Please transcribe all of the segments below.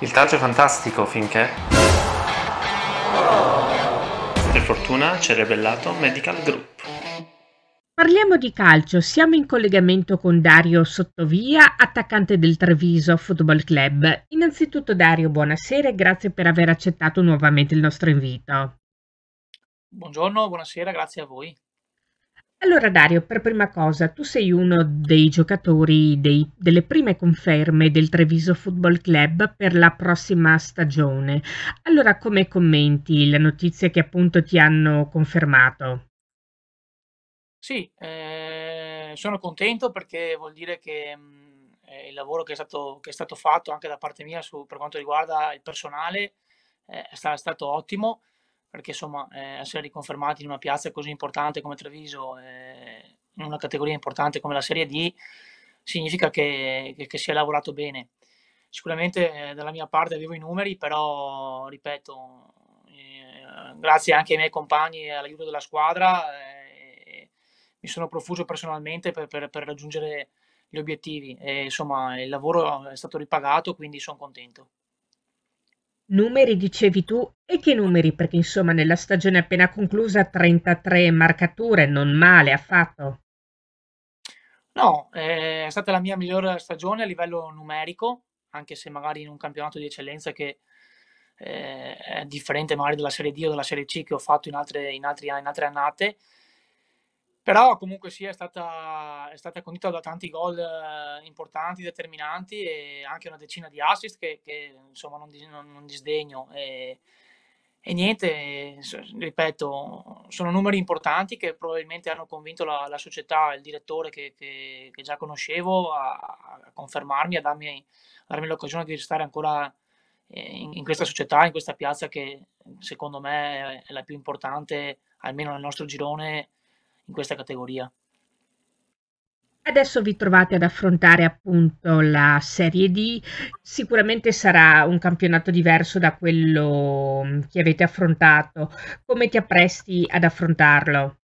Il taggio è fantastico finché... Per fortuna c'è rebellato Medical Group. Parliamo di calcio, siamo in collegamento con Dario Sottovia, attaccante del Treviso Football Club. Innanzitutto Dario, buonasera e grazie per aver accettato nuovamente il nostro invito. Buongiorno, buonasera, grazie a voi. Allora Dario, per prima cosa, tu sei uno dei giocatori dei- delle prime conferme del Treviso Football Club per la prossima stagione. Allora, come commenti la notizia che appunto ti hanno confermato? Sì, eh, sono contento perché vuol dire che mh, mm, eh, il lavoro che è stato, che è stato fatto anche da parte mia su- per quanto riguarda il personale eh, è stato ottimo perché insomma eh, essere riconfermati in una piazza così importante come Treviso, eh, in una categoria importante come la Serie D, significa che, che, che si è lavorato bene. Sicuramente eh, dalla mia parte avevo i numeri, però ripeto, eh, grazie anche ai miei compagni e all'aiuto della squadra, eh, mi sono profuso personalmente per, per, per raggiungere gli obiettivi e insomma il lavoro è stato ripagato, quindi sono contento. Numeri dicevi tu, e che numeri? Perché insomma nella stagione appena conclusa 33 marcature, non male affatto. No, eh, è stata la mia migliore stagione a livello numerico, anche se magari in un campionato di eccellenza che eh, è differente magari dalla Serie D o dalla Serie C che ho fatto in altre, in altri, in altre annate. Però comunque sì, è stata, è stata condita da tanti gol eh, importanti, determinanti e anche una decina di assist che, che insomma non, non, non disdegno. E, e, niente, ripeto, sono numeri importanti che probabilmente hanno convinto la, la società, il direttore che, che, che già conoscevo a, a confermarmi, a darmi, a darmi, l'occasione di restare ancora eh, in, in questa società, in questa piazza che secondo me è la più importante, almeno nel nostro girone in questa categoria? Adesso vi trovate ad affrontare appunto la Serie D, sicuramente sarà un campionato diverso da quello mm, che avete affrontato. Come ti appresti ad affrontarlo?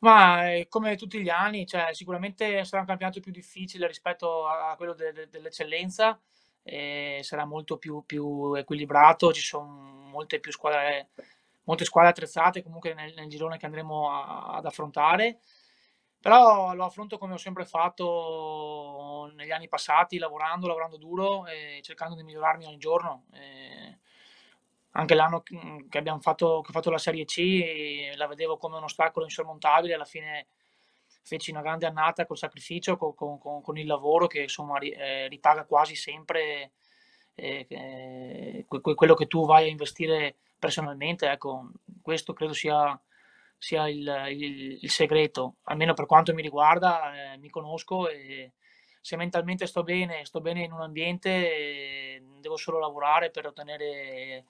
Ma eh, come tutti gli anni, cioè, sicuramente sarà un campionato più difficile rispetto a quello de- de- dell'eccellenza, e eh, sarà molto più, più, equilibrato, ci sono molte più squadre molte squadre attrezzate comunque nel, nel girone che andremo a, ad affrontare. Però lo affronto come ho sempre fatto negli anni passati, lavorando, lavorando duro e cercando di migliorarmi ogni giorno. E anche l'anno che abbiamo fatto, che ho fatto la Serie C la vedevo come un ostacolo insormontabile, alla fine feci una grande annata col sacrificio, con, con, con il lavoro che insomma ripaga eh, quasi sempre eh, eh quello che tu vai a investire personalmente, ecco, questo credo sia, sia il, il, il, segreto, almeno per quanto mi riguarda, eh, mi conosco e se mentalmente sto bene, sto bene in un ambiente, eh, devo solo lavorare per ottenere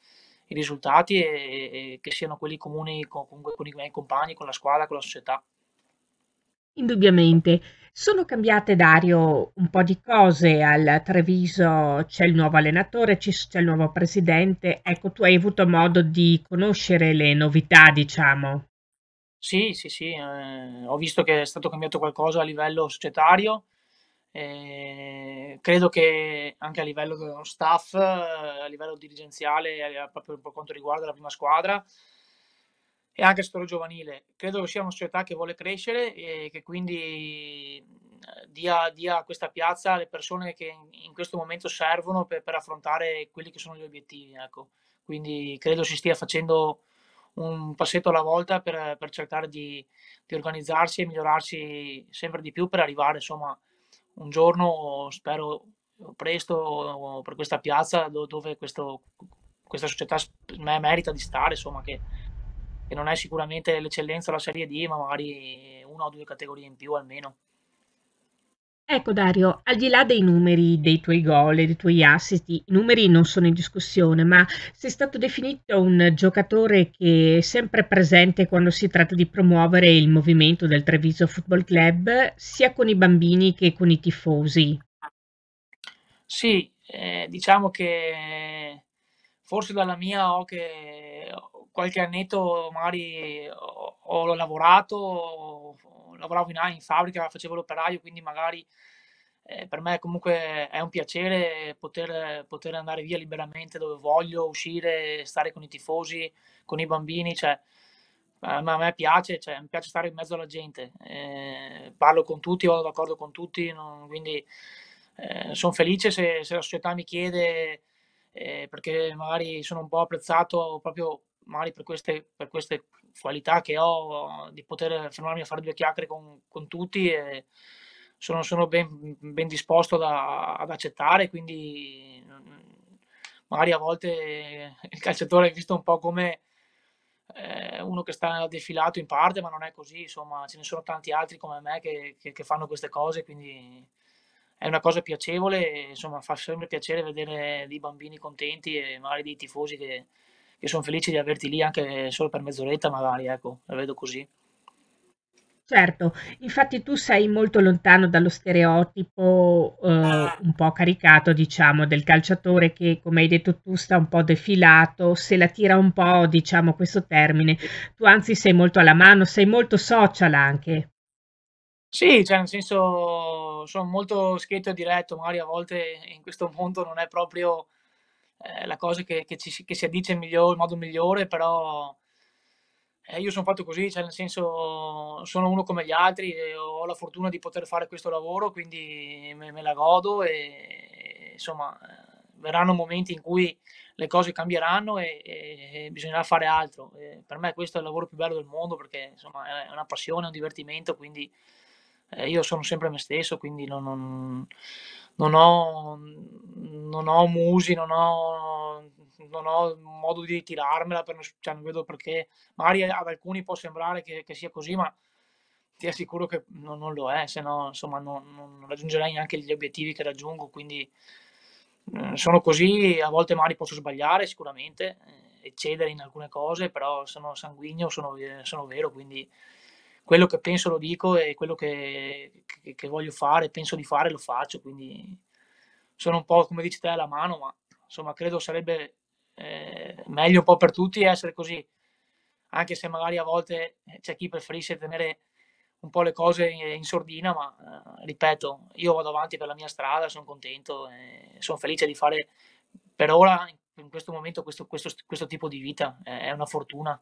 i risultati e, e che siano quelli comuni con, con, con i miei compagni, con la squadra, con la società. Indubbiamente. Sono cambiate, Dario, un po' di cose al Treviso, c'è il nuovo allenatore, c'è il nuovo presidente. Ecco, tu hai avuto modo di conoscere le novità, diciamo. Sì, sì, sì, ehm, ho visto che è stato cambiato qualcosa a livello societario, ehm, credo che anche a livello dello staff, eh, a livello dirigenziale, eh, proprio per quanto riguarda la prima squadra, e anche storia giovanile. Credo che sia una società che vuole crescere e che quindi eh, dia, dia a questa piazza le persone che in questo momento servono per, per affrontare quelli che sono gli obiettivi. Ecco. Quindi credo si stia facendo un passetto alla volta per, per cercare di, di, organizzarsi e migliorarsi sempre di più per arrivare insomma un giorno, spero presto, per questa piazza dove questo, questa società merita di stare, insomma che che non è sicuramente l'eccellenza della Serie D, ma magari una o due categorie in più almeno. Ecco Dario, al di là dei numeri, dei tuoi gol e dei tuoi assist, i numeri non sono in discussione, ma sei stato definito un giocatore che è sempre presente quando si tratta di promuovere il movimento del Treviso Football Club, sia con i bambini che con i tifosi. Sì, eh, diciamo che forse dalla mia ho che qualche annetto magari ho, ho lavorato, lavoravo in, in, fabbrica, facevo l'operaio, quindi magari eh, per me comunque è un piacere poter, poter, andare via liberamente dove voglio, uscire, stare con i tifosi, con i bambini, cioè, a me piace, cioè, mi piace stare in mezzo alla gente, eh, parlo con tutti, vado d'accordo con tutti, non, quindi eh, sono felice se, se, la società mi chiede, eh, perché magari sono un po' apprezzato proprio magari per queste, per queste, qualità che ho, di poter fermarmi a fare due chiacchiere con, con tutti e sono, sono ben, ben, disposto da, ad accettare, quindi mm, magari a volte il calciatore è visto un po' come eh, uno che sta defilato in parte, ma non è così, insomma ce ne sono tanti altri come me che, che, che fanno queste cose, quindi è una cosa piacevole, insomma fa sempre piacere vedere dei bambini contenti e magari dei tifosi che, io sono felice di averti lì anche solo per mezz'oretta magari, ecco, la vedo così. Certo, infatti tu sei molto lontano dallo stereotipo eh, un po' caricato, diciamo, del calciatore che, come hai detto tu, sta un po' defilato, se la tira un po', diciamo, questo termine. Tu anzi sei molto alla mano, sei molto social anche. Sì, cioè nel senso sono molto schietto e diretto, magari a volte in questo mondo non è proprio eh, la cosa che, che, ci, che si addice migliore, il modo migliore, però eh, io sono fatto così, cioè nel senso sono uno come gli altri e ho la fortuna di poter fare questo lavoro, quindi me, me la godo e insomma verranno momenti in cui le cose cambieranno e, e, e bisognerà fare altro. E per me questo è il lavoro più bello del mondo perché insomma è una passione, è un divertimento, quindi eh, io sono sempre me stesso, quindi non, non non ho, non ho musi, non ho, non ho modo di tirarmela, per, cioè, non vedo perché. Magari ad alcuni può sembrare che, che sia così, ma ti assicuro che non, non lo è, se no insomma non, non, raggiungerai neanche gli obiettivi che raggiungo, quindi eh, sono così, a volte magari posso sbagliare sicuramente, eh, eccedere in alcune cose, però sono sanguigno, sono, eh, sono vero, quindi quello che penso lo dico e quello che, che, che, voglio fare, penso di fare, lo faccio. Quindi sono un po', come dici te, alla mano, ma insomma credo sarebbe eh, meglio un po' per tutti essere così, anche se magari a volte eh, c'è chi preferisce tenere un po' le cose in, sordina, ma eh, ripeto, io vado avanti per la mia strada, sono contento, eh, sono felice di fare per ora, in questo momento, questo, questo, questo tipo di vita, è una fortuna.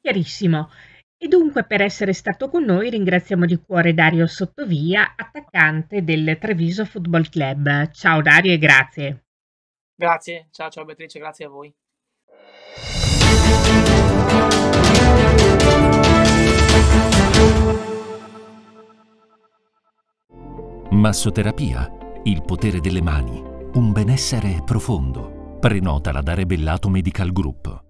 Chiarissimo. E dunque per essere stato con noi ringraziamo di cuore Dario Sottovia, attaccante del Treviso Football Club. Ciao Dario e grazie. Grazie, ciao ciao Beatrice, grazie a voi. Massoterapia, il potere delle mani, un benessere profondo. Prenota la Dare Bellato Medical Group.